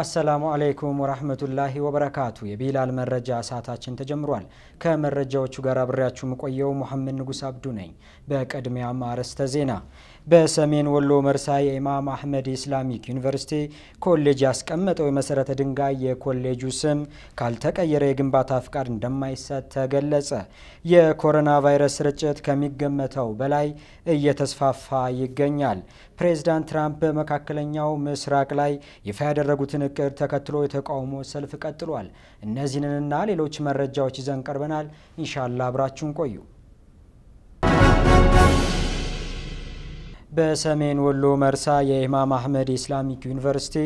አሰላሙ አለይኩም ወራህመቱላሂ ወበረካቱ። የቢላል መረጃ ሰዓታችን ተጀምሯል። ከመረጃዎቹ ጋር አብሬያችሁ የምቆየው ሙሐመድ ንጉስ አብዱ ነኝ። በቅድሚያም አርዕስተ ዜና በሰሜን ወሎ መርሳ የኢማም አህመድ ኢስላሚክ ዩኒቨርሲቲ ኮሌጅ ያስቀመጠው የመሰረተ ድንጋይ የኮሌጁ ስም ካልተቀየረ የግንባታ ፍቃድ እንደማይሰጥ ተገለጸ። የኮሮና ቫይረስ ስርጭት ከሚገመተው በላይ እየተስፋፋ ይገኛል። ፕሬዚዳንት ትራምፕ በመካከለኛው ምስራቅ ላይ ይፋ ያደረጉትን እቅድ ተከትሎ የተቃውሞ ሰልፍ ቀጥሏል። እነዚህንና ሌሎች መረጃዎች ይዘን ቀርበናል። ኢንሻላ አብራችሁን ቆዩ። በሰሜን ወሎ መርሳ የኢማም አህመድ ኢስላሚክ ዩኒቨርሲቲ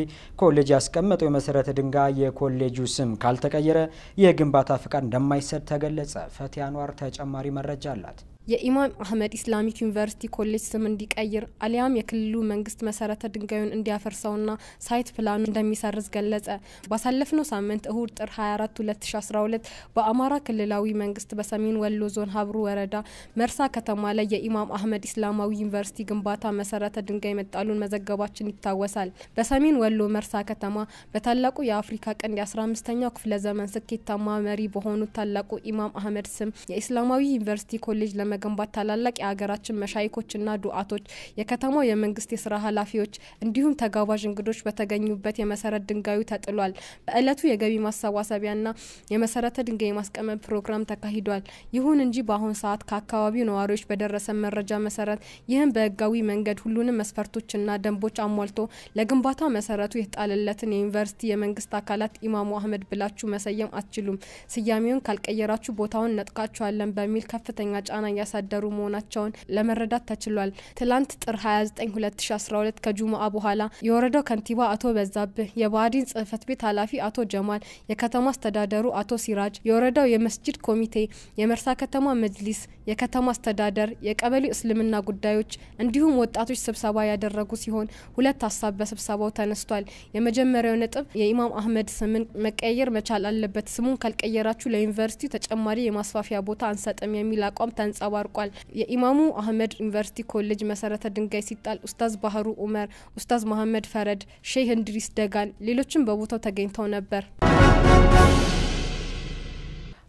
ኮሌጅ ያስቀመጠው የመሰረተ ድንጋይ የኮሌጁ ስም ካልተቀየረ የግንባታ ፍቃድ እንደማይሰጥ ተገለጸ። ፈቲያ አንዋር ተጨማሪ መረጃ አላት። የኢማም አህመድ ኢስላሚክ ዩኒቨርሲቲ ኮሌጅ ስም እንዲቀይር አሊያም የክልሉ መንግስት መሰረተ ድንጋዩን እንዲያፈርሰውና ሳይት ፕላኑ እንደሚሰርዝ ገለጸ። ባሳለፍነው ሳምንት እሁድ ጥር 24 2012 በአማራ ክልላዊ መንግስት በሰሜን ወሎ ዞን ሀብሩ ወረዳ መርሳ ከተማ ላይ የኢማም አህመድ ኢስላማዊ ዩኒቨርሲቲ ግንባታ መሰረተ ድንጋይ መጣሉን መዘገባችን ይታወሳል። በሰሜን ወሎ መርሳ ከተማ በታላቁ የአፍሪካ ቀንድ የ15ኛው ክፍለ ዘመን ስኬታማ መሪ በሆኑት ታላቁ ኢማም አህመድ ስም የኢስላማዊ ዩኒቨርሲቲ ኮሌጅ ለመ በመገንባት ታላላቅ የሀገራችን መሻይኮችና ዱዓቶች፣ የከተማው የመንግስት የስራ ኃላፊዎች እንዲሁም ተጋባዥ እንግዶች በተገኙበት የመሰረት ድንጋዩ ተጥሏል። በእለቱ የገቢ ማሰባሰቢያና የመሰረተ ድንጋይ ማስቀመጥ ፕሮግራም ተካሂዷል። ይሁን እንጂ በአሁኑ ሰዓት ከአካባቢው ነዋሪዎች በደረሰ መረጃ መሰረት ይህም በህጋዊ መንገድ ሁሉንም መስፈርቶችና ደንቦች አሟልቶ ለግንባታ መሰረቱ የተጣለለትን የዩኒቨርሲቲ የመንግስት አካላት ኢማሙ አህመድ ብላችሁ መሰየም አትችሉም፣ ስያሜውን ካልቀየራችሁ ቦታውን ነጥቃችኋለን በሚል ከፍተኛ ጫና እያሳደሩ መሆናቸውን ለመረዳት ተችሏል። ትላንት ጥር 29 2012 ከጁሙአ በኋላ የወረዳው ከንቲባ አቶ በዛብህ፣ የባህዲን ጽህፈት ቤት ኃላፊ አቶ ጀማል፣ የከተማ አስተዳደሩ አቶ ሲራጅ፣ የወረዳው የመስጂድ ኮሚቴ፣ የመርሳ ከተማ መጅሊስ፣ የከተማ አስተዳደር፣ የቀበሌው እስልምና ጉዳዮች እንዲሁም ወጣቶች ስብሰባ ያደረጉ ሲሆን ሁለት ሀሳብ በስብሰባው ተነስቷል። የመጀመሪያው ነጥብ የኢማም አህመድ ስምን መቀየር መቻል አለበት፣ ስሙን ካልቀየራችሁ ለዩኒቨርሲቲው ተጨማሪ የማስፋፊያ ቦታ አንሰጥም የሚል አቋም ተንጸባ ተንጸባርቋል። የኢማሙ አህመድ ዩኒቨርሲቲ ኮሌጅ መሰረተ ድንጋይ ሲጣል ኡስታዝ ባህሩ ኡመር፣ ኡስታዝ መሀመድ ፈረድ፣ ሼህ እንድሪስ ደጋን፣ ሌሎችም በቦታው ተገኝተው ነበር።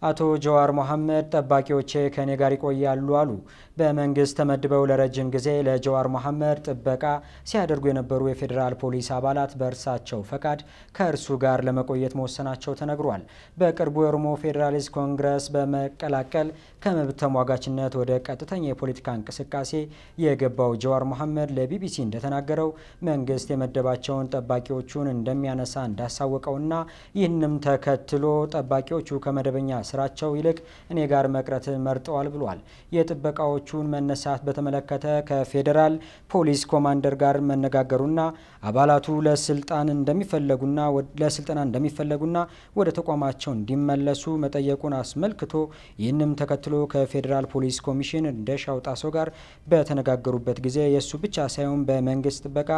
አቶ ጀዋር መሐመድ ጠባቂዎቼ ከእኔ ጋር ይቆያሉ አሉ። በመንግስት ተመድበው ለረጅም ጊዜ ለጀዋር መሐመድ ጥበቃ ሲያደርጉ የነበሩ የፌዴራል ፖሊስ አባላት በእርሳቸው ፈቃድ ከእርሱ ጋር ለመቆየት መወሰናቸው ተነግሯል። በቅርቡ የኦሮሞ ፌዴራሊስት ኮንግረስ በመቀላቀል ከመብት ተሟጋችነት ወደ ቀጥተኛ የፖለቲካ እንቅስቃሴ የገባው ጀዋር መሐመድ ለቢቢሲ እንደተናገረው መንግስት የመደባቸውን ጠባቂዎቹን እንደሚያነሳ እንዳሳወቀውና ይህንም ተከትሎ ጠባቂዎቹ ከመደበኛ ስራቸው ይልቅ እኔ ጋር መቅረትን መርጠዋል ብሏል። የጥበቃዎች የአባሎቹን መነሳት በተመለከተ ከፌዴራል ፖሊስ ኮማንደር ጋር መነጋገሩና አባላቱ ለስልጣን እንደሚፈለጉና ለስልጠና እንደሚፈለጉና ወደ ተቋማቸው እንዲመለሱ መጠየቁን አስመልክቶ ይህንም ተከትሎ ከፌዴራል ፖሊስ ኮሚሽን እንደሻው ጣሰው ጋር በተነጋገሩበት ጊዜ የእሱ ብቻ ሳይሆን በመንግስት ጥበቃ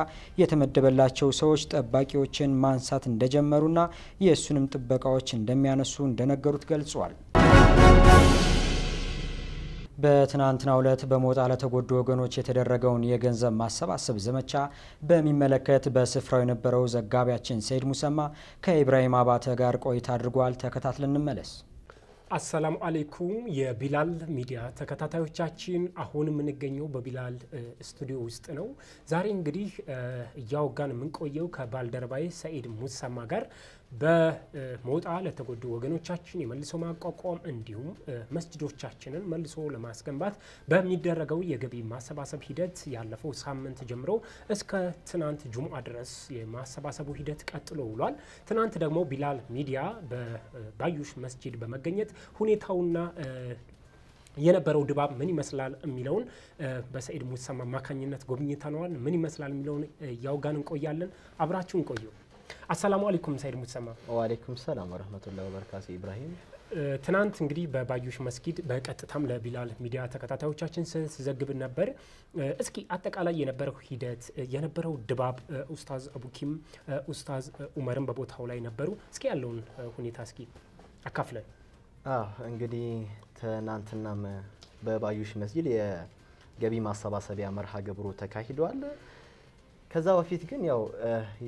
የተመደበላቸው ሰዎች ጠባቂዎችን ማንሳት እንደጀመሩና የእሱንም ጥበቃዎች እንደሚያነሱ እንደነገሩት ገልጿል። በትናንትናው ዕለት በሞጣ ለተጎዱ ወገኖች የተደረገውን የገንዘብ ማሰባሰብ ዘመቻ በሚመለከት በስፍራው የነበረው ዘጋቢያችን ሰይድ ሙሰማ ከኢብራሂም አባተ ጋር ቆይታ አድርጓል። ተከታትለን እንመለስ። አሰላሙ አሌይኩም የቢላል ሚዲያ ተከታታዮቻችን፣ አሁን የምንገኘው በቢላል ስቱዲዮ ውስጥ ነው። ዛሬ እንግዲህ እያወጋን የምንቆየው ከባልደረባዬ ሰኢድ ሙሰማ ጋር በሞጣ ለተጎዱ ወገኖቻችን የመልሶ ማቋቋም እንዲሁም መስጅዶቻችንን መልሶ ለማስገንባት በሚደረገው የገቢ ማሰባሰብ ሂደት ያለፈው ሳምንት ጀምሮ እስከ ትናንት ጁምዓ ድረስ የማሰባሰቡ ሂደት ቀጥሎ ውሏል። ትናንት ደግሞ ቢላል ሚዲያ በባዩሽ መስጅድ በመገኘት ሁኔታውና የነበረው ድባብ ምን ይመስላል የሚለውን በሰኢድ ሙሰማ አማካኝነት ጎብኝተነዋል። ምን ይመስላል የሚለውን እያወጋን እንቆያለን። አብራችሁ እንቆዩ። አሰላሙ አለይኩም ሳይድ ሙትሰማ። ወአለይኩም ሰላም ወረህመቱላሂ ወበረካቱ ኢብራሂም። ትናንት እንግዲህ በባዩሽ መስጊድ በቀጥታም ለቢላል ሚዲያ ተከታታዮቻችን ስዘግብ ነበር። እስኪ አጠቃላይ የነበረው ሂደት የነበረው ድባብ፣ ኡስታዝ አቡኪም ኡስታዝ ኡመርም በቦታው ላይ ነበሩ። እስኪ ያለውን ሁኔታ እስኪ አካፍለን። እንግዲህ ትናንትናም በባዩሽ መስጊድ የገቢ ማሰባሰቢያ መርሃ ግብሩ ተካሂዷል። ከዛ በፊት ግን ያው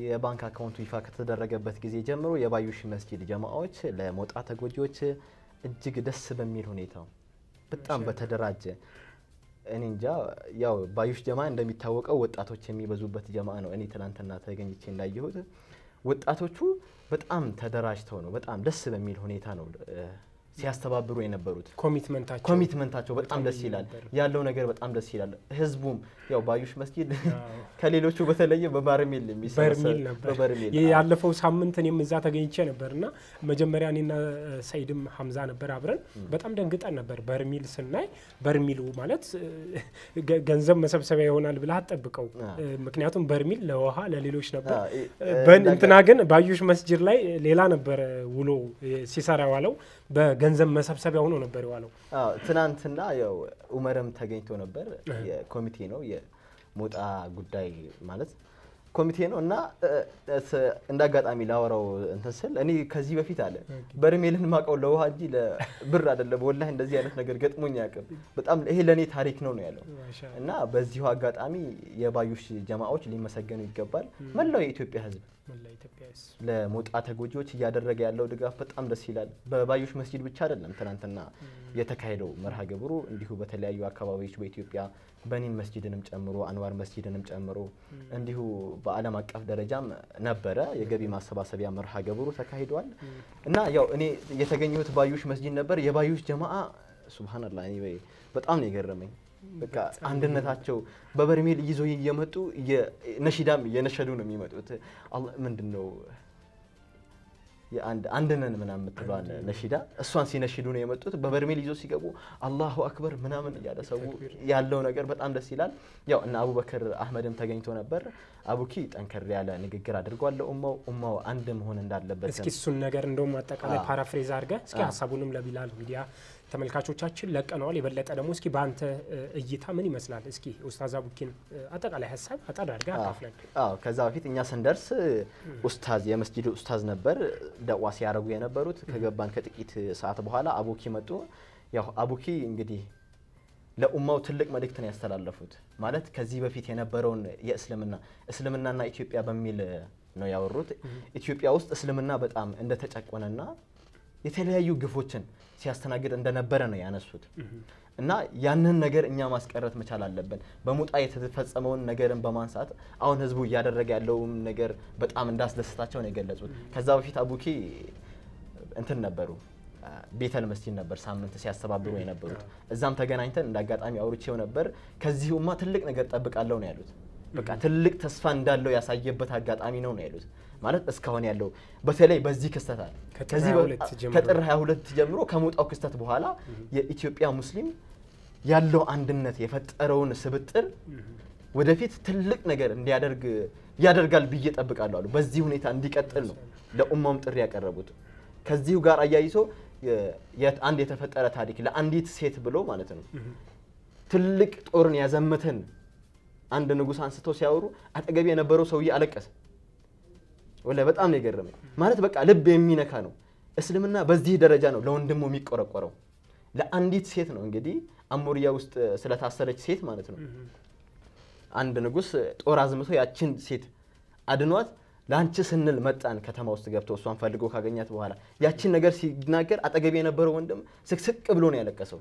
የባንክ አካውንቱ ይፋ ከተደረገበት ጊዜ ጀምሮ የባዩሽ መስጂድ ጀማዎች ለሞጣ ተጎጂዎች እጅግ ደስ በሚል ሁኔታ በጣም በተደራጀ እኔ እንጃ ያው ባዩሽ ጀማ እንደሚታወቀው ወጣቶች የሚበዙበት ጀማ ነው። እኔ ትናንትና ተገኝቼ እንዳየሁት ወጣቶቹ በጣም ተደራጅተው ነው በጣም ደስ በሚል ሁኔታ ነው ሲያስተባብሩ የነበሩት ኮሚትመንታቸው በጣም ደስ ይላል። ያለው ነገር በጣም ደስ ይላል። ህዝቡም ያው ባዩሽ መስጊድ ከሌሎቹ በተለየ በበርሜል የሚሰበሰብ ያለፈው ሳምንት እኔም እዛ ተገኝቼ ነበር እና መጀመሪያ እኔና ሰይድም ሀምዛ ነበር አብረን በጣም ደንግጠን ነበር። በርሚል ስናይ በርሚሉ ማለት ገንዘብ መሰብሰቢያ ይሆናል ብለህ አትጠብቀው። ምክንያቱም በርሚል ለውሃ ለሌሎች ነበር። እንትና ግን ባዩሽ መስጅድ ላይ ሌላ ነበር ውሎ ሲሰራ ዋለው። በገንዘብ መሰብሰቢያ ሆኖ ነበር የዋለው። ትናንትና ያው ኡመርም ተገኝቶ ነበር። የኮሚቴ ነው የሞጣ ጉዳይ ማለት ኮሚቴ ነው እና እንደ አጋጣሚ ላወራው እንትን ስል እኔ ከዚህ በፊት አለ በርሜልን ማቀው ለውሃ እንጂ ለብር አይደለም። ወላሂ እንደዚህ አይነት ነገር ገጥሞኝ አያውቅም። በጣም ይሄ ለእኔ ታሪክ ነው ነው ያለው እና በዚሁ አጋጣሚ የባዩሽ ጀማዎች ሊመሰገኑ ይገባል። መላው የኢትዮጵያ ሕዝብ ለሞጣ ተጎጂዎች እያደረገ ያለው ድጋፍ በጣም ደስ ይላል። በባዮሽ መስጂድ ብቻ አይደለም ትናንትና የተካሄደው መርሃ ግብሩ፣ እንዲሁ በተለያዩ አካባቢዎች በኢትዮጵያ በኒን መስጂድንም ጨምሮ አንዋር መስጂድንም ጨምሮ እንዲሁ በዓለም አቀፍ ደረጃም ነበረ የገቢ ማሰባሰቢያ መርሃ ግብሩ ተካሂደዋል እና ያው እኔ የተገኘሁት ባዮሽ መስጂድ ነበር። የባዮች ጀማአ ሱብሃንአላህ በጣም ነው የገረመኝ። በቃ አንድነታቸው በበርሜል ይዞ እየመጡ ነሺዳም እየነሸዱ ነው የሚመጡት። ምንድን ነው አንድነን ምናምን የምትለዋን ነሺዳ እሷን ሲነሽዱ ነው የመጡት። በበርሜል ይዞ ሲገቡ አላሁ አክበር ምናምን እያለ ሰው ያለው ነገር በጣም ደስ ይላል። ያው እና አቡበክር አህመድም ተገኝቶ ነበር። አቡኪ ጠንከር ያለ ንግግር አድርጓል ለኡማው። ኡማው አንድ መሆን እንዳለበት እስኪ እሱን ነገር እንደውም አጠቃላይ ፓራፍሬዝ አድርገህ እስኪ ሀሳቡንም ለቢላል ሚዲያ ተመልካቾቻችን ለቀነዋል። የበለጠ ደግሞ እስኪ በአንተ እይታ ምን ይመስላል? እስኪ ኡስታዝ አቡኪን አጠቃላይ ሀሳብ አጠር አድርገህ አካፍለን። ከዛ በፊት እኛ ስንደርስ ኡስታዝ የመስጂድ ኡስታዝ ነበር ደዋ ሲያደርጉ የነበሩት። ከገባን ከጥቂት ሰዓት በኋላ አቡኪ መጡ። ያው አቡኪ እንግዲህ ለኡማው ትልቅ ነው ያስተላለፉት ማለት ከዚህ በፊት የነበረውን የእስልምና እስልምናና ኢትዮጵያ በሚል ነው ያወሩት። ኢትዮጵያ ውስጥ እስልምና በጣም እንደተጨቆነና የተለያዩ ግፎችን ሲያስተናግድ እንደነበረ ነው ያነሱት። እና ያንን ነገር እኛ ማስቀረት መቻል አለብን። በሙጣ የተፈጸመውን ነገርን በማንሳት አሁን ህዝቡ እያደረገ ያለውም ነገር በጣም እንዳስደስታቸው ነው የገለጹት። ከዛ በፊት አቡኪ እንትን ነበሩ ቤተል መስጂድ ነበር ሳምንት ሲያስተባብሩ የነበሩት። እዛም ተገናኝተን እንደ አጋጣሚ አውርቼው ነበር። ከዚሁማ ትልቅ ነገር ጠብቃለሁ ነው ያሉት። በቃ ትልቅ ተስፋ እንዳለው ያሳየበት አጋጣሚ ነው ነው ያሉት። ማለት እስካሁን ያለው በተለይ በዚህ ክስተት አለ ከጥር 22 ጀምሮ ከሞጣው ክስተት በኋላ የኢትዮጵያ ሙስሊም ያለው አንድነት የፈጠረውን ስብጥር ወደፊት ትልቅ ነገር እንዲያደርግ ያደርጋል ብዬ ጠብቃለሁ አሉ። በዚህ ሁኔታ እንዲቀጥል ነው ለኡማውም ጥሪ ያቀረቡት። ከዚሁ ጋር አያይዞ አንድ የተፈጠረ ታሪክ ለአንዲት ሴት ብሎ ማለት ነው ትልቅ ጦርን ያዘመትን አንድ ንጉስ አንስተው ሲያወሩ አጠገቢ የነበረው ሰውዬ አለቀሰ። ወላሂ በጣም ነው የገረመኝ። ማለት በቃ ልብ የሚነካ ነው። እስልምና በዚህ ደረጃ ነው ለወንድሙ የሚቆረቆረው። ለአንዲት ሴት ነው እንግዲህ አሞሪያ ውስጥ ስለታሰረች ሴት ማለት ነው። አንድ ንጉስ ጦር አዝምቶ ያችን ሴት አድኗት ለአንቺ ስንል መጣን ከተማ ውስጥ ገብቶ እሷን ፈልጎ ካገኛት በኋላ ያችን ነገር ሲናገር አጠገብ የነበረው ወንድም ስቅስቅ ብሎ ነው ያለቀሰው።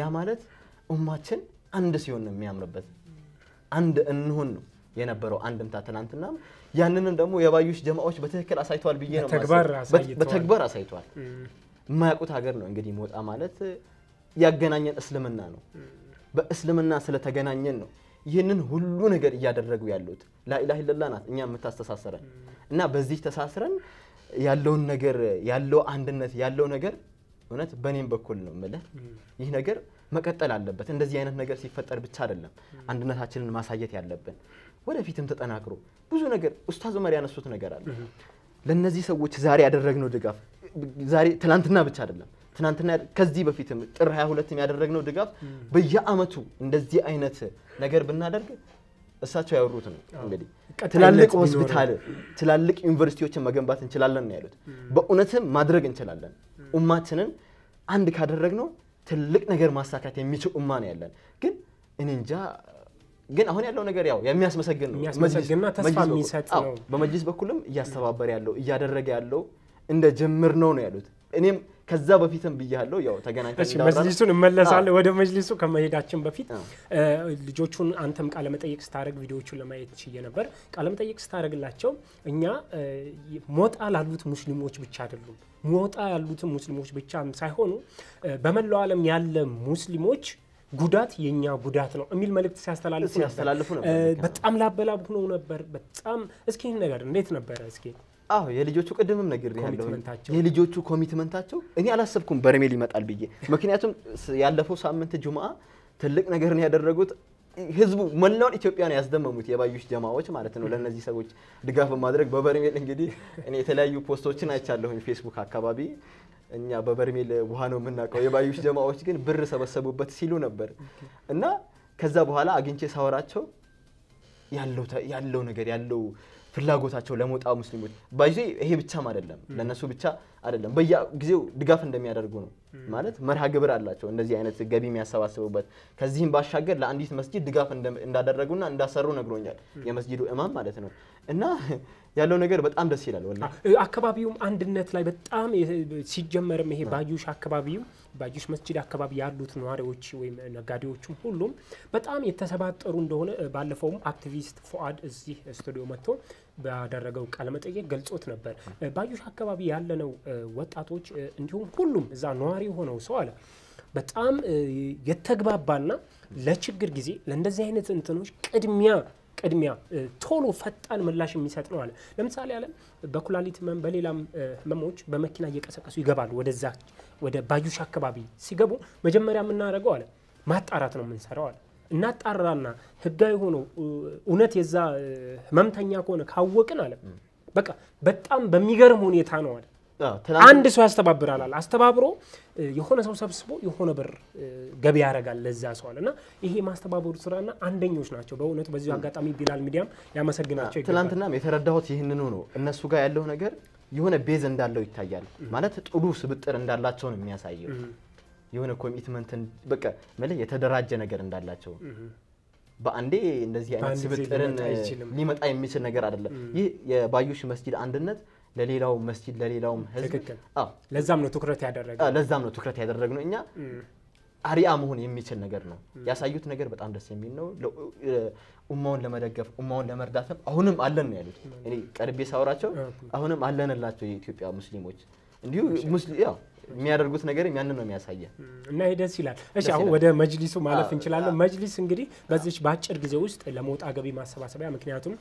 ያ ማለት ኡማችን አንድ ሲሆን ነው የሚያምርበት። አንድ እንሁን ነው የነበረው አንድምታ ትናንትና ያንንም ደግሞ የባዩሽ ጀማዎች በትክክል አሳይተዋል ብዬ ነው በተግባር አሳይተዋል። የማያውቁት ሀገር ነው እንግዲህ ሞጣ ማለት ያገናኘን እስልምና ነው። በእስልምና ስለተገናኘን ነው ይህንን ሁሉ ነገር እያደረጉ ያሉት። ላኢላህ ኢለላ ናት እኛ የምታስተሳስረን እና በዚህ ተሳስረን ያለውን ነገር ያለው አንድነት ያለው ነገር እውነት በእኔም በኩል ነው የምልህ ይህ ነገር መቀጠል አለበት። እንደዚህ አይነት ነገር ሲፈጠር ብቻ አይደለም አንድነታችንን ማሳየት ያለብን ወደፊትም ተጠናክሮ ብዙ ነገር ኡስታዝ ዑመር ያነሱት ነገር አለ። ለእነዚህ ሰዎች ዛሬ ያደረግነው ድጋፍ ዛሬ ትናንትና ብቻ አይደለም ትናንትና ከዚህ በፊትም ጥር 22 ያደረግነው ድጋፍ በየአመቱ እንደዚህ አይነት ነገር ብናደርግ እሳቸው ያወሩት ነው እንግዲህ ትላልቅ ሆስፒታል፣ ትላልቅ ዩኒቨርሲቲዎችን መገንባት እንችላለን ነው ያሉት። በእውነትም ማድረግ እንችላለን። ኡማችንን አንድ ካደረግነው ትልቅ ነገር ማሳካት የሚችል ኡማ ነው ያለን። ግን እኔ እንጃ ግን አሁን ያለው ነገር ያው የሚያስመሰግን ነው የሚያስመሰግንና ተስፋ የሚሰጥ ነው። በመጅሊስ በኩልም እያስተባበረ ያለው እያደረገ ያለው እንደ ጀምር ነው ነው ያሉት። እኔም ከዛ በፊትም ብያለው ያው ተገናኝ መጅሊሱን እመለሳለሁ። ወደ መጅሊሱ ከመሄዳችን በፊት ልጆቹን አንተም ቃለመጠይቅ ስታደረግ ቪዲዮቹን ለማየት ችዬ ነበር። ቃለመጠየቅ ስታደረግላቸው እኛ ሞጣ ላሉት ሙስሊሞች ብቻ አይደሉም ሞጣ ያሉትን ሙስሊሞች ብቻ ሳይሆኑ በመላው ዓለም ያለ ሙስሊሞች ጉዳት የኛ ጉዳት ነው የሚል መልእክት ሲያስተላልፉ ሲያስተላልፉ ነበር። በጣም ላበላብ ሆነው ነበር። በጣም እስኪ ይህን ነገር እንዴት ነበረ እስኪ? አዎ የልጆቹ ቅድምም ነገር ያለው የልጆቹ ኮሚትመንታቸው እኔ አላሰብኩም በርሜል ይመጣል ብዬ። ምክንያቱም ያለፈው ሳምንት ጁምአ ትልቅ ነገር ነው ያደረጉት። ህዝቡ መላውን ኢትዮጵያን ያስደመሙት የባዩሽ ጀማዎች ማለት ነው። ለእነዚህ ሰዎች ድጋፍ በማድረግ በበርሜል እንግዲህ እኔ የተለያዩ ፖስቶችን አይቻለሁኝ ፌስቡክ አካባቢ እኛ በበርሜል ውሃ ነው የምናውቀው። የባዩሽ ጀማዎች ግን ብር ሰበሰቡበት ሲሉ ነበር እና ከዛ በኋላ አግኝቼ ሳወራቸው ያለው ነገር ያለው ፍላጎታቸው ለመውጣ ሙስሊሞች ባይዞ ይሄ ብቻም አይደለም፣ ለእነሱ ብቻ አይደለም። በየጊዜው ድጋፍ እንደሚያደርጉ ነው ማለት መርሃ ግብር አላቸው እንደዚህ አይነት ገቢ የሚያሰባስቡበት። ከዚህም ባሻገር ለአንዲት መስጂድ ድጋፍ እንዳደረጉና እንዳሰሩ ነግሮኛል፣ የመስጂዱ እማም ማለት ነው እና ያለው ነገር በጣም ደስ ይላል። አካባቢውም አንድነት ላይ በጣም ሲጀመርም ይሄ ባዩሽ አካባቢው ባዩሽ መስጂድ አካባቢ ያሉት ነዋሪዎች ወይም ነጋዴዎቹም ሁሉም በጣም የተሰባጠሩ እንደሆነ ባለፈውም አክቲቪስት ፎአድ እዚህ ስቱዲዮ መጥቶ ባደረገው ቃለመጠየቅ ገልጾት ነበር። ባዩሽ አካባቢ ያለነው ወጣቶች እንዲሁም ሁሉም እዛ ነዋሪ ሆነው ሰው አለ በጣም የተግባባና ለችግር ጊዜ ለእንደዚህ አይነት እንትኖች ቅድሚያ ቅድሚያ ቶሎ ፈጣን ምላሽ የሚሰጥ ነው አለ። ለምሳሌ አለ በኩላሊት ህመም፣ በሌላም ህመሞች በመኪና እየቀሰቀሱ ይገባሉ። ወደዛ ወደ ባዩሽ አካባቢ ሲገቡ መጀመሪያ የምናደርገው አለ ማጣራት ነው የምንሰራው አለ። እናጣራና ህጋዊ ሆኖ እውነት የዛ ህመምተኛ ከሆነ ካወቅን አለ በቃ በጣም በሚገርም ሁኔታ ነው አለ አንድ ሰው ያስተባብራላል። አስተባብሮ የሆነ ሰው ሰብስቦ የሆነ ብር ገቢ ያደርጋል ለዛ ሰዋል እና ይሄ ማስተባበሩ ስራና አንደኞች ናቸው በእውነቱ። በዚሁ አጋጣሚ ቢላል ሚዲያም ያመሰግናቸው። ትናንትናም የተረዳሁት ይህንኑ ነው። እነሱ ጋር ያለው ነገር የሆነ ቤዝ እንዳለው ይታያል። ማለት ጥሉ ስብጥር እንዳላቸው ነው የሚያሳየው። የሆነ ኮሚትመንትን በቃ መለ የተደራጀ ነገር እንዳላቸው በአንዴ እንደዚህ አይነት ስብጥርን ሊመጣ የሚችል ነገር አይደለም። ይህ የባዩሽ መስጂድ አንድነት ለሌላው መስጂድ ለሌላውም ህዝብ ለዛም ነው ትኩረት ያደረግ ለዛም ነው ትኩረት እኛ አሪያ መሆን የሚችል ነገር ነው ያሳዩት ነገር በጣም ደስ የሚል ነው። ኡማውን ለመደገፍ ኡማውን ለመርዳትም አሁንም አለን ነው ያሉት። እኔ ቀርቤ ሳውራቸው አሁንም አለንላቸው የኢትዮጵያ ሙስሊሞች እንዲሁ የሚያደርጉት ነገር ያንን ነው የሚያሳየን እና ይሄ ደስ ይላል። እሺ አሁን ወደ መጅሊሱ ማለፍ እንችላለን። መጅሊስ እንግዲህ በዚች በአጭር ጊዜ ውስጥ ለመውጣ ገቢ ማሰባሰቢያ፣ ምክንያቱም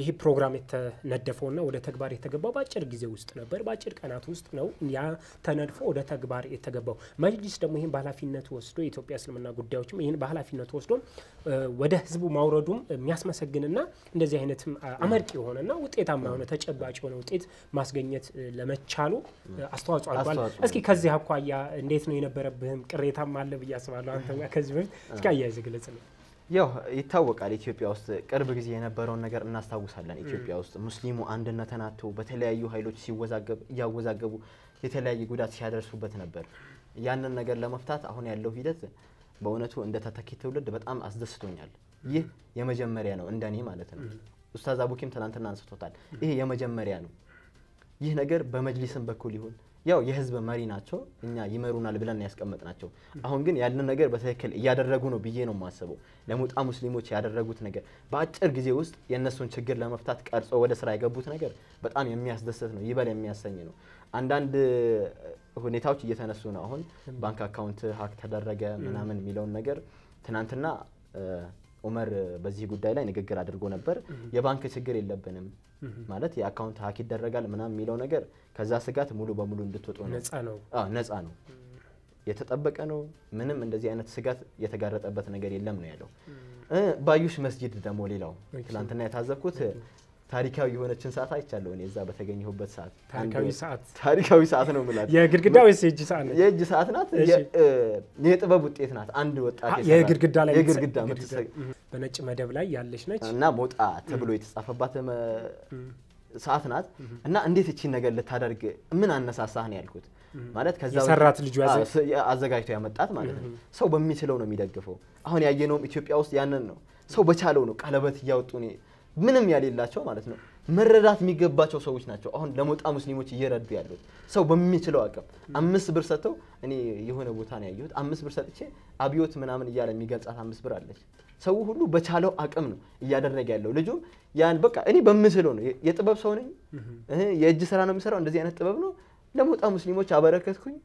ይሄ ፕሮግራም የተነደፈውና ወደ ተግባር የተገባው በአጭር ጊዜ ውስጥ ነበር፣ በአጭር ቀናት ውስጥ ነው ያ ተነድፎ ወደ ተግባር የተገባው። መጅሊስ ደግሞ ይህን በኃላፊነት ወስዶ የኢትዮጵያ እስልምና ጉዳዮችም ይህን በኃላፊነት ወስዶ ወደ ህዝቡ ማውረዱም የሚያስመሰግንና እንደዚህ አይነትም አመርቂ የሆነና ውጤታማ የሆነ ተጨባጭ የሆነ ውጤት ማስገኘት ለመቻሉ አስተዋጽኦ አድርጓል። እስኪ ከዚህ አኳያ እንዴት ነው የነበረብህም ቅሬታም አለ ብዬ አስባለሁ። አንተ ከዚህ በፊት እስኪ አያይዘ ግለጽ። ያው ይታወቃል፣ ኢትዮጵያ ውስጥ ቅርብ ጊዜ የነበረውን ነገር እናስታውሳለን። ኢትዮጵያ ውስጥ ሙስሊሙ አንድነት ተናቶ በተለያዩ ኃይሎች ሲወዛገብ እያወዛገቡ የተለያየ ጉዳት ሲያደርሱበት ነበር። ያንን ነገር ለመፍታት አሁን ያለው ሂደት በእውነቱ እንደ ተተኪ ትውልድ በጣም አስደስቶኛል። ይህ የመጀመሪያ ነው እንደኔ ማለት ነው። ኡስታዝ አቡኪም ትናንትና አንስቶታል። ይሄ የመጀመሪያ ነው። ይህ ነገር በመጅሊስም በኩል ይሁን ያው የህዝብ መሪ ናቸው፣ እኛ ይመሩናል ብለን ያስቀመጥ ናቸው። አሁን ግን ያንን ነገር በትክክል እያደረጉ ነው ብዬ ነው የማስበው። ለሙጣ ሙስሊሞች ያደረጉት ነገር በአጭር ጊዜ ውስጥ የእነሱን ችግር ለመፍታት ቀርጾ ወደ ስራ የገቡት ነገር በጣም የሚያስደስት ነው፣ ይበል የሚያሰኝ ነው። አንዳንድ ሁኔታዎች እየተነሱ ነው። አሁን ባንክ አካውንት ሀክ ተደረገ ምናምን የሚለውን ነገር ትናንትና ኡመር በዚህ ጉዳይ ላይ ንግግር አድርጎ ነበር። የባንክ ችግር የለብንም ማለት የአካውንት ሀክ ይደረጋል ምናምን የሚለው ነገር ከዛ ስጋት ሙሉ በሙሉ እንድትወጡ ነው። ነው፣ የተጠበቀ ነው። ምንም እንደዚህ አይነት ስጋት የተጋረጠበት ነገር የለም ነው ያለው። ባዩሽ መስጂድ ደግሞ ሌላው ትናንትና የታዘብኩት ታሪካዊ የሆነችን ሰዓት አይቻለሁ። እኔ እዛ በተገኘሁበት ሰዓት ታሪካዊ ሰዓት ታሪካዊ ሰዓት ነው ምላት የግድግዳ ወይስ የእጅ ሰዓት ነው? የእጅ ሰዓት ናት። የጥበብ ውጤት ናት። አንድ ወጣት የግድግዳ ላይ የግድግዳ በነጭ መደብ ላይ ያለች ነች እና ሞጣ ተብሎ የተጻፈባት ሰዓት ናት እና እንዴት እቺን ነገር ልታደርግ ምን አነሳሳህ ነው ያልኩት። ማለት ከዛ ሰራት ልጁ አዘጋጅቶ ያመጣት ማለት ነው። ሰው በሚችለው ነው የሚደግፈው። አሁን ያየነውም ኢትዮጵያ ውስጥ ያንን ነው። ሰው በቻለው ነው ቀለበት እያወጡ ምንም ያሌላቸው ማለት ነው መረዳት የሚገባቸው ሰዎች ናቸው። አሁን ለሞጣ ሙስሊሞች እየረዱ ያሉት ሰው በሚችለው አቅም አምስት ብር ሰጥተው እኔ የሆነ ቦታ ነው ያየሁት። አምስት ብር ሰጥቼ አብዮት ምናምን እያለ የሚገልጻት አምስት ብር አለች። ሰው ሁሉ በቻለው አቅም ነው እያደረገ ያለው። ልጁም ያን በቃ እኔ በምስለው ነው የጥበብ ሰው ነኝ፣ የእጅ ስራ ነው የምሰራው፣ እንደዚህ አይነት ጥበብ ነው ለሞጣ ሙስሊሞች አበረከትኩኝ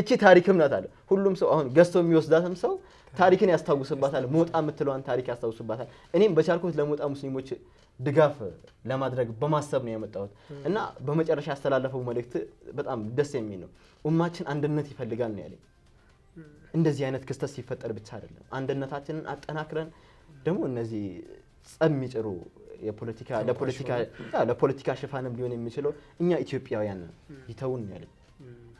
እቺ ታሪክም ናት አለ። ሁሉም ሰው አሁን ገዝቶ የሚወስዳትም ሰው ታሪክን ያስታውስባታል። ሞጣ የምትለዋን ታሪክ ያስታውስባታል። እኔም በቻልኩት ለሞጣ ሙስሊሞች ድጋፍ ለማድረግ በማሰብ ነው የመጣሁት እና በመጨረሻ ያስተላለፈው መልእክት በጣም ደስ የሚል ነው። ኡማችን አንድነት ይፈልጋል ነው ያለኝ። እንደዚህ አይነት ክስተት ሲፈጠር ብቻ አይደለም አንድነታችንን አጠናክረን ደግሞ እነዚህ ጸብ የሚጭሩ ለፖለቲካ ሽፋንም ሊሆን የሚችለው እኛ ኢትዮጵያውያን ይተውን ያለኝ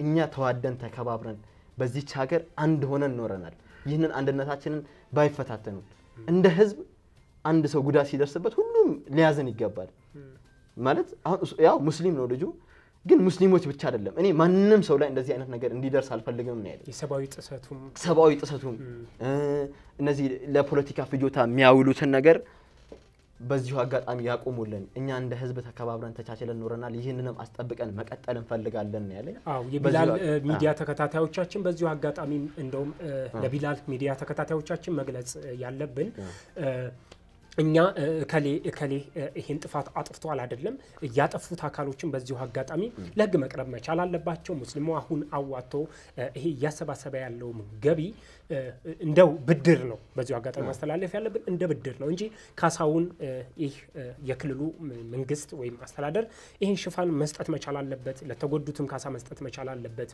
እኛ ተዋደን ተከባብረን በዚች ሀገር አንድ ሆነን ኖረናል። ይህንን አንድነታችንን ባይፈታተኑ እንደ ህዝብ አንድ ሰው ጉዳት ሲደርስበት ሁሉም ሊያዝን ይገባል። ማለት ያው ሙስሊም ነው ልጁ ግን ሙስሊሞች ብቻ አይደለም። እኔ ማንም ሰው ላይ እንደዚህ አይነት ነገር እንዲደርስ አልፈልግም ነው ያለኝ። ጥሰቱም ሰብአዊ ጥሰቱም እነዚህ ለፖለቲካ ፍጆታ የሚያውሉትን ነገር በዚሁ አጋጣሚ ያቆሙልን። እኛ እንደ ህዝብ ተከባብረን ተቻችለን ኖረናል። ይህንንም አስጠብቀን መቀጠል እንፈልጋለን ያለኝ የቢላል ሚዲያ ተከታታዮቻችን፣ በዚሁ አጋጣሚ እንደውም ለቢላል ሚዲያ ተከታታዮቻችን መግለጽ ያለብን እኛ እከሌ እከሌ ይሄን ጥፋት አጥፍቶ አይደለም። እያጠፉት አካሎችን በዚሁ አጋጣሚ ለህግ መቅረብ መቻል አለባቸው። ሙስሊሙ አሁን አዋጥቶ ይሄ እያሰባሰበ ያለውም ገቢ እንደው ብድር ነው በዚሁ አጋጣሚ ማስተላለፍ ያለብን እንደ ብድር ነው እንጂ ካሳውን ይህ የክልሉ መንግስት ወይም አስተዳደር ይህን ሽፋን መስጠት መቻል አለበት። ለተጎዱትም ካሳ መስጠት መቻል አለበት።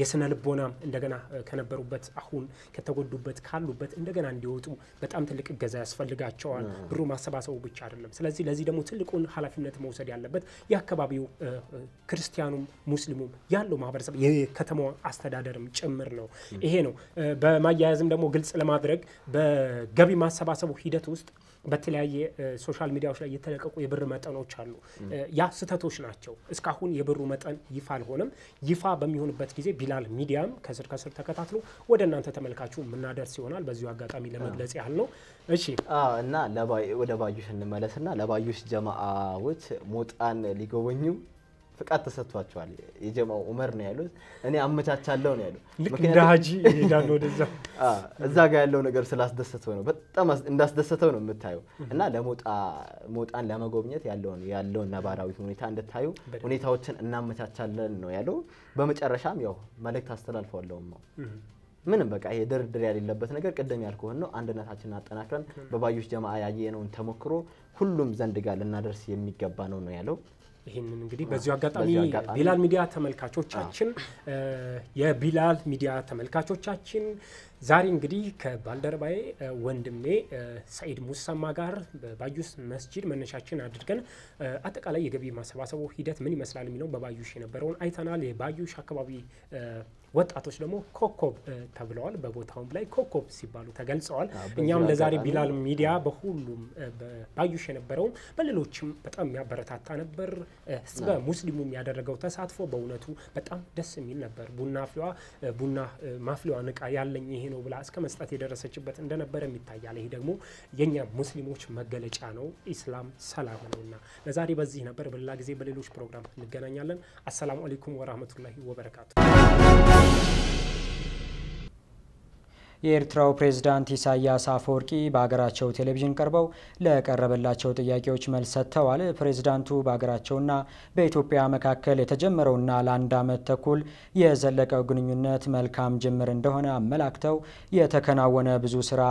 የስነ ልቦና እንደገና ከነበሩበት አሁን ከተጎዱበት ካሉበት እንደገና እንዲወጡ በጣም ትልቅ እገዛ ያስፈልጋቸዋል። ብሩ ማሰባሰቡ ብቻ አይደለም። ስለዚህ ለዚህ ደግሞ ትልቁን ኃላፊነት መውሰድ ያለበት የአካባቢው ክርስቲያኑም ሙስሊሙም ያለው ማህበረሰብ የከተማዋ አስተዳደርም ጭምር ነው። ይሄ ነው በማያያዝም ደግሞ ግልጽ ለማድረግ በገቢ ማሰባሰቡ ሂደት ውስጥ በተለያየ ሶሻል ሚዲያዎች ላይ የተለቀቁ የብር መጠኖች አሉ። ያ ስህተቶች ናቸው። እስካሁን የብሩ መጠን ይፋ አልሆነም። ይፋ በሚሆንበት ጊዜ ቢላል ሚዲያም ከስር ከስር ተከታትሎ ወደ እናንተ ተመልካቹ የምናደርስ ይሆናል። በዚሁ አጋጣሚ ለመግለጽ ያህል ነው። እሺ እና ወደ ባዩሽ እንመለስና ለባዩሽ ጀማአዎች ሞጣን ሊጎበኙም ፍቃድ ተሰጥቷቸዋል። የጀማው ዑመር ነው ያሉት። እኔ አመቻቻለሁ ነው ያሉት። ልክ እንደ ሀጂ ይሄዳሉ ወደዛ። እዛ ጋር ያለው ነገር ስላስደሰተው ነው፣ በጣም እንዳስደሰተው ነው የምታየው። እና ለሞጣ ሞጣን ለመጎብኘት ያለውን ያለውን ነባራዊ ሁኔታ እንድታዩ ሁኔታዎችን እናመቻቻለን ነው ያለው። በመጨረሻም ያው መልእክት አስተላልፈዋለውም ነው ምንም በቃ ይሄ ድርድር የሌለበት ነገር ቅድም ያልኩህን ነው። አንድነታችንን አጠናክረን በባዮች ጀማ ያየነውን ተሞክሮ ሁሉም ዘንድ ጋር ልናደርስ የሚገባ ነው ነው ያለው። ይህንን እንግዲህ በዚሁ አጋጣሚ ቢላል ሚዲያ ተመልካቾቻችን የቢላል ሚዲያ ተመልካቾቻችን ዛሬ እንግዲህ ከባልደረባዬ ወንድሜ ሰኢድ ሙሰማ ጋር በባዩስ መስጂድ መነሻችን አድርገን አጠቃላይ የገቢ ማሰባሰቡ ሂደት ምን ይመስላል የሚለው በባዩሽ የነበረውን አይተናል። የባዩሽ አካባቢ ወጣቶች ደግሞ ኮከብ ተብለዋል። በቦታውም ላይ ኮከብ ሲባሉ ተገልጸዋል። እኛም ለዛሬ ቢላል ሚዲያ በሁሉም ባዩሽ የነበረውም በሌሎችም በጣም የሚያበረታታ ነበር። ህዝበ ሙስሊሙ ያደረገው ተሳትፎ በእውነቱ በጣም ደስ የሚል ነበር። ቡና ማፍሊዋ ቡና ማፍሊዋ ንቃ ያለኝ ይሄ ነው ብላ እስከ መስጠት የደረሰችበት እንደነበረም ይታያል። ይሄ ደግሞ የእኛ ሙስሊሞች መገለጫ ነው። ኢስላም ሰላም ነውና ለዛሬ በዚህ ነበር። በሌላ ጊዜ በሌሎች ፕሮግራም እንገናኛለን። አሰላሙ አሌይኩም ወራህመቱላሂ ወበረካቱ። የኤርትራው ፕሬዝዳንት ኢሳያስ አፈወርቂ በሀገራቸው ቴሌቪዥን ቀርበው ለቀረበላቸው ጥያቄዎች መልስ ሰጥተዋል። ፕሬዝዳንቱ በሀገራቸውና በኢትዮጵያ መካከል የተጀመረውና ለአንድ ዓመት ተኩል የዘለቀው ግንኙነት መልካም ጅምር እንደሆነ አመላክተው የተከናወነ ብዙ ስራ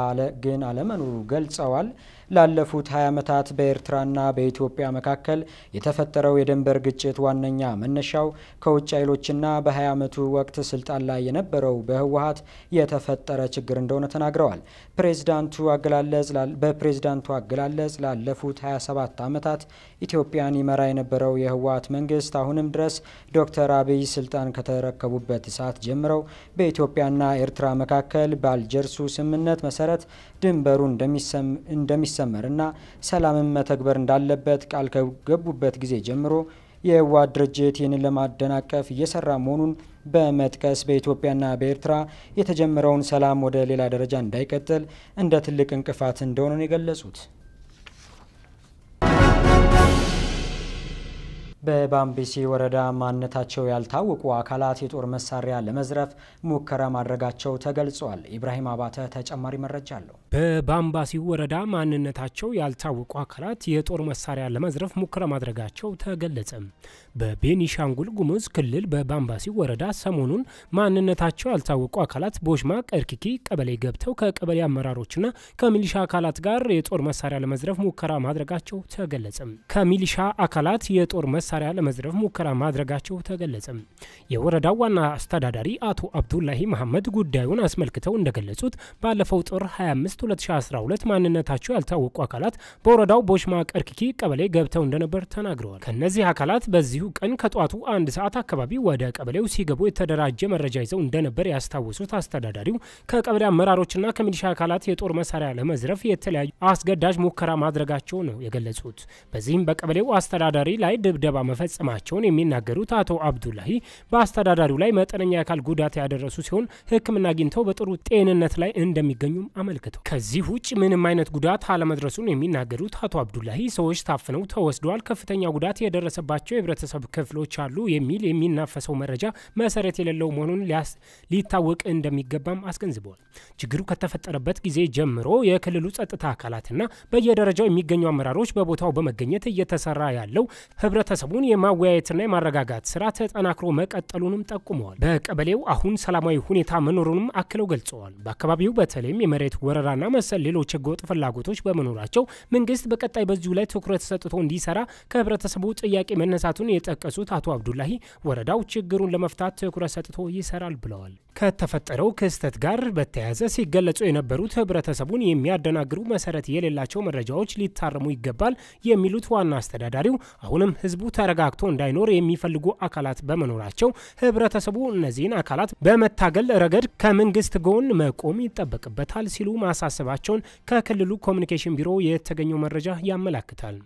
ግን አለመኖሩ ገልጸዋል። ላለፉት 20 ዓመታት በኤርትራና በኢትዮጵያ መካከል የተፈጠረው የድንበር ግጭት ዋነኛ መነሻው ከውጭ ኃይሎችና በ20 ዓመቱ ወቅት ስልጣን ላይ የነበረው በህወሀት የተፈጠረ ችግር እንደሆነ ተናግረዋል። ፕሬዚዳንቱ አገላለጽ በፕሬዚዳንቱ አገላለጽ ላለፉት 27 ዓመታት ኢትዮጵያን ይመራ የነበረው የህወሀት መንግስት አሁንም ድረስ ዶክተር አብይ ስልጣን ከተረከቡበት ሰዓት ጀምረው በኢትዮጵያና ኤርትራ መካከል ባልጀርሱ ስምምነት መሰረት ድንበሩ እንደሚሰመርና ሰላምን መተግበር እንዳለበት ቃል ከገቡበት ጊዜ ጀምሮ የህወሓት ድርጅት ይህንን ለማደናቀፍ እየሰራ መሆኑን በመጥቀስ በኢትዮጵያና በኤርትራ የተጀመረውን ሰላም ወደ ሌላ ደረጃ እንዳይቀጥል እንደ ትልቅ እንቅፋት እንደሆነ ነው የገለጹት። በባምቢሲ ወረዳ ማንነታቸው ያልታወቁ አካላት የጦር መሳሪያ ለመዝረፍ ሙከራ ማድረጋቸው ተገልጿል። ኢብራሂም አባተ ተጨማሪ መረጃ አለው። በባምባሲ ወረዳ ማንነታቸው ያልታወቁ አካላት የጦር መሳሪያ ለመዝረፍ ሙከራ ማድረጋቸው ተገለጸ። በቤኒሻንጉል ጉሙዝ ክልል በባምባሲ ወረዳ ሰሞኑን ማንነታቸው ያልታወቁ አካላት ቦሽማ ቀርኪኪ ቀበሌ ገብተው ከቀበሌ አመራሮችና ከሚሊሻ አካላት ጋር የጦር መሳሪያ ለመዝረፍ ሙከራ ማድረጋቸው ተገለጸ። ከሚሊሻ አካላት የጦር መሳሪያ ለመዝረፍ ሙከራ ማድረጋቸው ተገለጸ። የወረዳው ዋና አስተዳዳሪ አቶ አብዱላሂ መሐመድ ጉዳዩን አስመልክተው እንደገለጹት ባለፈው ጥር 25 6 2012 ማንነታቸው ያልታወቁ አካላት በወረዳው ቦሽማ ቀርኪኪ ቀበሌ ገብተው እንደነበር ተናግረዋል። ከእነዚህ አካላት በዚሁ ቀን ከጠዋቱ አንድ ሰዓት አካባቢ ወደ ቀበሌው ሲገቡ የተደራጀ መረጃ ይዘው እንደነበር ያስታወሱት አስተዳዳሪው ከቀበሌ አመራሮችና ከሚሊሻ አካላት የጦር መሳሪያ ለመዝረፍ የተለያዩ አስገዳጅ ሙከራ ማድረጋቸው ነው የገለጹት። በዚህም በቀበሌው አስተዳዳሪ ላይ ድብደባ መፈጸማቸውን የሚናገሩት አቶ አብዱላሂ በአስተዳዳሪው ላይ መጠነኛ የአካል ጉዳት ያደረሱ ሲሆን ሕክምና አግኝተው በጥሩ ጤንነት ላይ እንደሚገኙም አመልክተው ከዚህ ውጭ ምንም አይነት ጉዳት አለመድረሱን የሚናገሩት አቶ አብዱላሂ ሰዎች ታፍነው ተወስደዋል፣ ከፍተኛ ጉዳት የደረሰባቸው የህብረተሰብ ክፍሎች አሉ የሚል የሚናፈሰው መረጃ መሰረት የሌለው መሆኑን ሊታወቅ እንደሚገባም አስገንዝበዋል። ችግሩ ከተፈጠረበት ጊዜ ጀምሮ የክልሉ ጸጥታ አካላትና በየደረጃው የሚገኙ አመራሮች በቦታው በመገኘት እየተሰራ ያለው ህብረተሰቡን የማወያየትና የማረጋጋት ስራ ተጠናክሮ መቀጠሉንም ጠቁመዋል። በቀበሌው አሁን ሰላማዊ ሁኔታ መኖሩንም አክለው ገልጸዋል። በአካባቢው በተለይም የመሬት ወረራ ሙስናና መሰል ሌሎች ህገወጥ ፍላጎቶች በመኖራቸው መንግስት በቀጣይ በዚሁ ላይ ትኩረት ሰጥቶ እንዲሰራ ከህብረተሰቡ ጥያቄ መነሳቱን የጠቀሱት አቶ አብዱላሂ ወረዳው ችግሩን ለመፍታት ትኩረት ሰጥቶ ይሰራል ብለዋል። ከተፈጠረው ክስተት ጋር በተያያዘ ሲገለጹ የነበሩት ህብረተሰቡን የሚያደናግሩ መሰረት የሌላቸው መረጃዎች ሊታረሙ ይገባል የሚሉት ዋና አስተዳዳሪው አሁንም ህዝቡ ተረጋግቶ እንዳይኖር የሚፈልጉ አካላት በመኖራቸው ህብረተሰቡ እነዚህን አካላት በመታገል ረገድ ከመንግስት ጎን መቆም ይጠበቅበታል ሲሉ ማሳሰባቸውን ከክልሉ ኮሚኒኬሽን ቢሮ የተገኘው መረጃ ያመላክታል።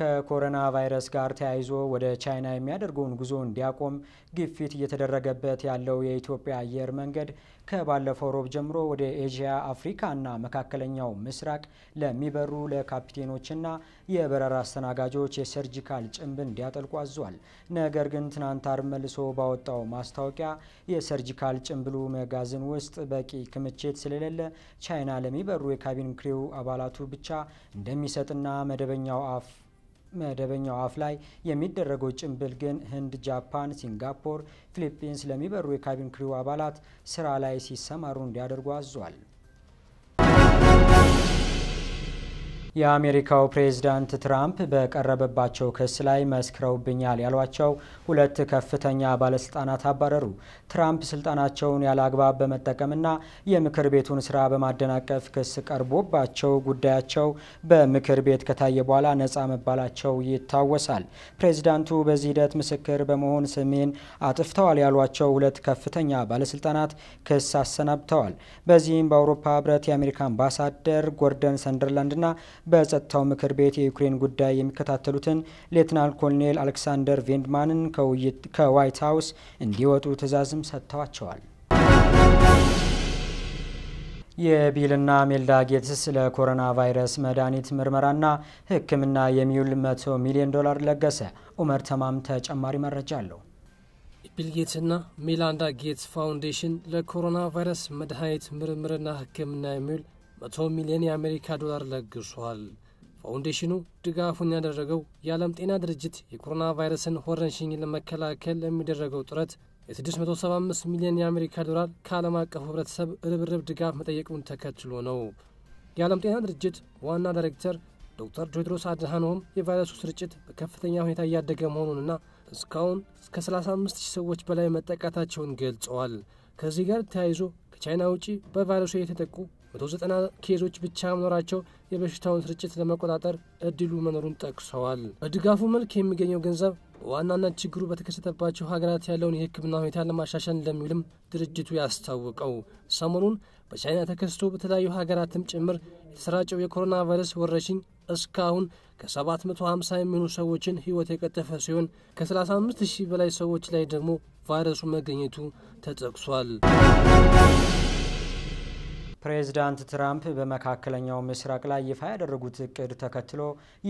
ከኮሮና ቫይረስ ጋር ተያይዞ ወደ ቻይና የሚያደርገውን ጉዞ እንዲያቆም ግፊት እየተደረገበት ያለው የኢትዮጵያ አየር መንገድ ከባለፈው ሮብ ጀምሮ ወደ ኤዥያ፣ አፍሪካና መካከለኛው ምስራቅ ለሚበሩ ለካፒቴኖችና የበረራ አስተናጋጆች የሰርጂካል ጭንብል እንዲያጠልቁ አዟል። ነገር ግን ትናንት አርብ መልሶ ባወጣው ማስታወቂያ የሰርጂካል ጭንብሉ መጋዘን ውስጥ በቂ ክምችት ስለሌለ ቻይና ለሚበሩ የካቢን ክሪው አባላቱ ብቻ እንደሚሰጥና መደበኛው አፍ መደበኛው አፍ ላይ የሚደረገው ጭንብል ግን ህንድ፣ ጃፓን፣ ሲንጋፖር፣ ፊሊፒንስ ለሚበሩ የካቢን ክሪው አባላት ስራ ላይ ሲሰማሩ እንዲያደርጉ አዟል። የአሜሪካው ፕሬዝዳንት ትራምፕ በቀረበባቸው ክስ ላይ መስክረውብኛል ያሏቸው ሁለት ከፍተኛ ባለስልጣናት አባረሩ። ትራምፕ ስልጣናቸውን ያለ አግባብ በመጠቀምና የምክር ቤቱን ስራ በማደናቀፍ ክስ ቀርቦባቸው ጉዳያቸው በምክር ቤት ከታየ በኋላ ነጻ መባላቸው ይታወሳል። ፕሬዚዳንቱ በዚህ ሂደት ምስክር በመሆን ስሜን አጥፍተዋል ያሏቸው ሁለት ከፍተኛ ባለስልጣናት ክስ አሰናብተዋል። በዚህም በአውሮፓ ህብረት የአሜሪካ አምባሳደር ጎርደን ሰንደርላንድና በጸጥታው ምክር ቤት የዩክሬን ጉዳይ የሚከታተሉትን ሌትናል ኮሎኔል አሌክሳንደር ቬንድማንን ከዋይት ሀውስ እንዲወጡ ትዕዛዝም ሰጥተዋቸዋል። የቢልና ሜልዳ ጌትስ ለኮሮና ቫይረስ መድኃኒት ምርመራና ሕክምና የሚውል 100 ሚሊዮን ዶላር ለገሰ። ኡመር ተማም ተጨማሪ መረጃ አለው። ቢል ጌትስና ሜላንዳ ጌትስ ፋውንዴሽን ለኮሮና ቫይረስ መድኃኒት ምርምርና ሕክምና የሚውል መቶ ሚሊዮን የአሜሪካ ዶላር ለግሷል። ፋውንዴሽኑ ድጋፉን ያደረገው የዓለም ጤና ድርጅት የኮሮና ቫይረስን ሆረንሽኝ ለመከላከል ለሚደረገው ጥረት የ675 ሚሊዮን የአሜሪካ ዶላር ከዓለም አቀፉ ህብረተሰብ ርብርብ ድጋፍ መጠየቁን ተከትሎ ነው። የዓለም ጤና ድርጅት ዋና ዳይሬክተር ዶክተር ቴድሮስ አድሃኖም የቫይረሱ ስርጭት በከፍተኛ ሁኔታ እያደገ መሆኑንና እስካሁን እስከ 35 ሺህ ሰዎች በላይ መጠቃታቸውን ገልጸዋል። ከዚህ ጋር ተያይዞ ከቻይና ውጪ በቫይረሱ የተጠቁ 190 ኬዞች ብቻ መኖራቸው የበሽታውን ስርጭት ለመቆጣጠር እድሉ መኖሩን ጠቅሰዋል። በድጋፉ መልክ የሚገኘው ገንዘብ በዋናነት ችግሩ በተከሰተባቸው ሀገራት ያለውን የሕክምና ሁኔታ ለማሻሻል እንደሚውልም ድርጅቱ ያስታውቀው። ሰሞኑን በቻይና ተከስቶ በተለያዩ ሀገራትም ጭምር የተሰራጨው የኮሮና ቫይረስ ወረርሽኝ እስካሁን ከ750 የሚሆኑ ሰዎችን ሕይወት የቀጠፈ ሲሆን ከ35 ሺህ በላይ ሰዎች ላይ ደግሞ ቫይረሱ መገኘቱ ተጠቅሷል። ፕሬዝዳንት ትራምፕ በመካከለኛው ምስራቅ ላይ ይፋ ያደረጉት እቅድ ተከትሎ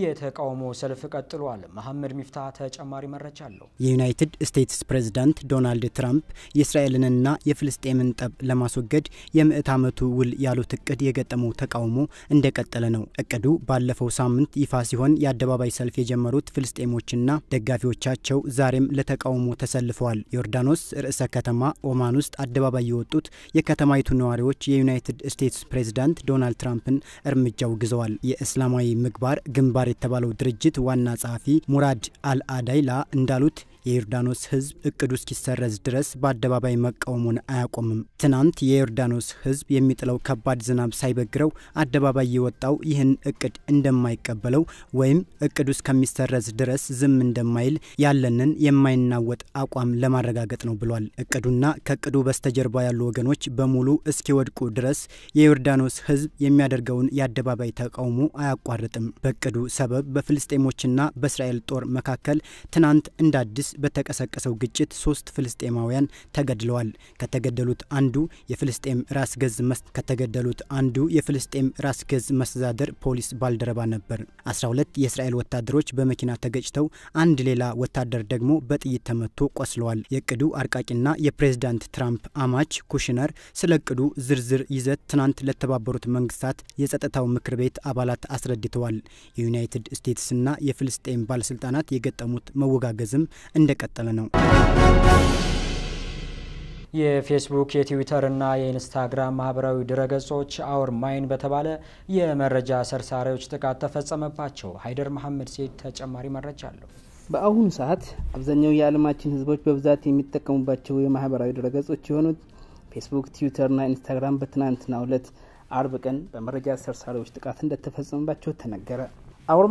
የተቃውሞ ሰልፍ ቀጥሏል። መሐመድ ሚፍታ ተጨማሪ መረጃ አለው። የዩናይትድ ስቴትስ ፕሬዝዳንት ዶናልድ ትራምፕ የእስራኤልንና የፍልስጤምን ጠብ ለማስወገድ የምዕት ዓመቱ ውል ያሉት እቅድ የገጠመው ተቃውሞ እንደቀጠለ ነው። እቅዱ ባለፈው ሳምንት ይፋ ሲሆን የአደባባይ ሰልፍ የጀመሩት ፍልስጤሞችና ደጋፊዎቻቸው ዛሬም ለተቃውሞ ተሰልፈዋል። ዮርዳኖስ ርዕሰ ከተማ ኦማን ውስጥ አደባባይ የወጡት የከተማይቱ ነዋሪዎች የዩናይትድ ስቴትስ ፕሬዚዳንት ዶናልድ ትራምፕን እርምጃ አውግዘዋል። የእስላማዊ ምግባር ግንባር የተባለው ድርጅት ዋና ጸሐፊ ሙራድ አልአዳይላ እንዳሉት የዮርዳኖስ ህዝብ እቅዱ እስኪሰረዝ ድረስ በአደባባይ መቃወሙን አያቆምም። ትናንት የዮርዳኖስ ህዝብ የሚጥለው ከባድ ዝናብ ሳይበግረው አደባባይ የወጣው ይህን እቅድ እንደማይቀበለው ወይም እቅዱ እስከሚሰረዝ ድረስ ዝም እንደማይል ያለንን የማይናወጥ አቋም ለማረጋገጥ ነው ብሏል። እቅዱና ከእቅዱ በስተጀርባ ያሉ ወገኖች በሙሉ እስኪወድቁ ድረስ የዮርዳኖስ ህዝብ የሚያደርገውን የአደባባይ ተቃውሞ አያቋርጥም። በእቅዱ ሰበብ በፍልስጤሞችና በእስራኤል ጦር መካከል ትናንት እንዳዲስ በተቀሰቀሰው ግጭት ሶስት ፍልስጤማውያን ተገድለዋል። ከተገደሉት አንዱ የፍልስጤም ራስ ገዝ ከተገደሉት አንዱ የፍልስጤም ራስ ገዝ መስተዳደር ፖሊስ ባልደረባ ነበር። 12 የእስራኤል ወታደሮች በመኪና ተገጭተው አንድ ሌላ ወታደር ደግሞ በጥይት ተመቶ ቆስለዋል። የእቅዱ አርቃቂና የፕሬዝዳንት ትራምፕ አማች ኩሽነር ስለ እቅዱ ዝርዝር ይዘት ትናንት ለተባበሩት መንግስታት የጸጥታው ምክር ቤት አባላት አስረድተዋል። የዩናይትድ ስቴትስና የፍልስጤም ባለስልጣናት የገጠሙት መወጋገዝም እንደቀጠለ ነው። የፌስቡክ የትዊተርና የኢንስታግራም ማህበራዊ ድረገጾች አወር ማይን በተባለ የመረጃ ሰርሳሪዎች ጥቃት ተፈጸመባቸው። ሀይደር መሐመድ ሴት ተጨማሪ መረጃ አለው። በአሁኑ ሰዓት አብዛኛው የዓለማችን ህዝቦች በብዛት የሚጠቀሙባቸው የማህበራዊ ድረገጾች የሆኑት ፌስቡክ፣ ትዊተርና ኢንስታግራም በትናንትናው ዕለት አርብ ቀን በመረጃ ሰርሳሪዎች ጥቃት እንደተፈጸመባቸው ተነገረ።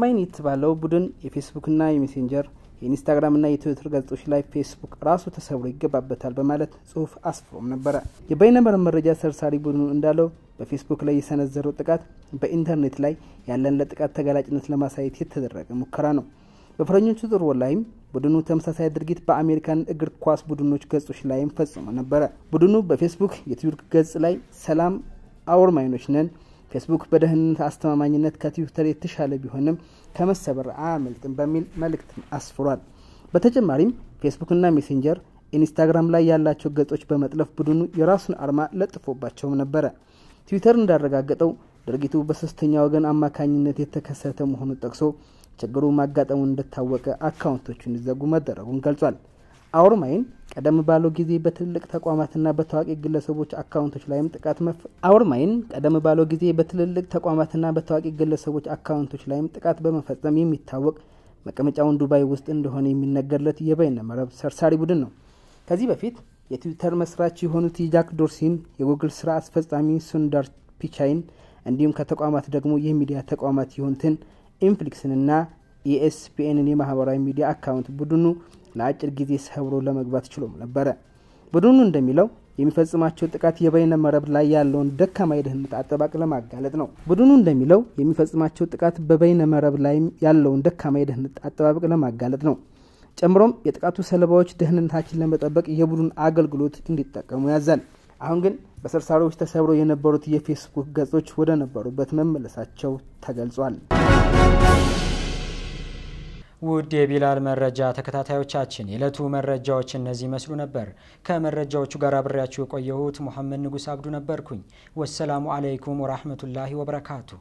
ማይን የተባለው ቡድን የፌስቡክና የሜሴንጀር ና የትዊተር ገጾች ላይ ፌስቡክ ራሱ ተሰብሮ ይገባበታል በማለት ጽሁፍ አስፍሮም ነበረ። የበይነመረብ መረጃ ሰርሳሪ ቡድኑ እንዳለው በፌስቡክ ላይ የሰነዘረው ጥቃት በኢንተርኔት ላይ ያለን ለጥቃት ተጋላጭነት ለማሳየት የተደረገ ሙከራ ነው። በፈረኞቹ ጥር ላይም ቡድኑ ተመሳሳይ ድርጊት በአሜሪካን እግር ኳስ ቡድኖች ገጾች ላይም ፈጽሞ ነበረ። ቡድኑ በፌስቡክ የትዩርክ ገጽ ላይ ሰላም አወር ማይኖች ነን ፌስቡክ በደህንነት አስተማማኝነት ከትዊተር የተሻለ ቢሆንም ከመሰበር አያመልጥም በሚል መልእክት አስፍሯል። በተጨማሪም ፌስቡክና ሜሴንጀር ኢንስታግራም ላይ ያላቸው ገጾች በመጥለፍ ቡድኑ የራሱን አርማ ለጥፎባቸውም ነበረ። ትዊተር እንዳረጋገጠው ድርጊቱ በሶስተኛ ወገን አማካኝነት የተከሰተ መሆኑን ጠቅሶ ችግሩ ማጋጠሙን እንደታወቀ አካውንቶቹ እንዲዘጉ መደረጉን ገልጿል። አውርማይን ቀደም ባለው ጊዜ በትልልቅ ተቋማትና በታዋቂ ግለሰቦች አካውንቶች ላይም ጥቃት መፈ አውርማይን ቀደም ባለው ጊዜ በትልልቅ ተቋማትና በታዋቂ ግለሰቦች አካውንቶች ላይም ጥቃት በመፈጸም የሚታወቅ መቀመጫውን ዱባይ ውስጥ እንደሆነ የሚነገርለት የበይነ መረብ ሰርሳሪ ቡድን ነው። ከዚህ በፊት የትዊተር መስራች የሆኑት የጃክ ዶርሲን፣ የጉግል ስራ አስፈጻሚ ሱንዳር ፒቻይን እንዲሁም ከተቋማት ደግሞ የሚዲያ ተቋማት የሆኑትን ኢንፍሊክስንና ኢኤስፒኤንን የማህበራዊ ሚዲያ አካውንት ቡድኑ ለአጭር ጊዜ ሰብሮ ለመግባት ችሎም ነበረ። ቡድኑ እንደሚለው የሚፈጽማቸው ጥቃት የበይነ መረብ ላይ ያለውን ደካማ የደህንነት አጠባቅ ለማጋለጥ ነው። ቡድኑ እንደሚለው የሚፈጽማቸው ጥቃት በበይነ መረብ ላይ ያለውን ደካማ የደህንነት አጠባበቅ ለማጋለጥ ነው። ጨምሮም የጥቃቱ ሰለባዎች ደህንነታችን ለመጠበቅ የቡድን አገልግሎት እንዲጠቀሙ ያዛል። አሁን ግን በሰርሳሪዎች ተሰብረው የነበሩት የፌስቡክ ገጾች ወደ ነበሩበት መመለሳቸው ተገልጿል። ውድ የቢላል መረጃ ተከታታዮቻችን የዕለቱ መረጃዎች እነዚህ ይመስሉ ነበር። ከመረጃዎቹ ጋር አብሬያችሁ የቆየሁት ሙሐመድ ንጉስ አብዱ ነበርኩኝ። ወሰላሙ አለይኩም ወራህመቱላሂ ወበረካቱ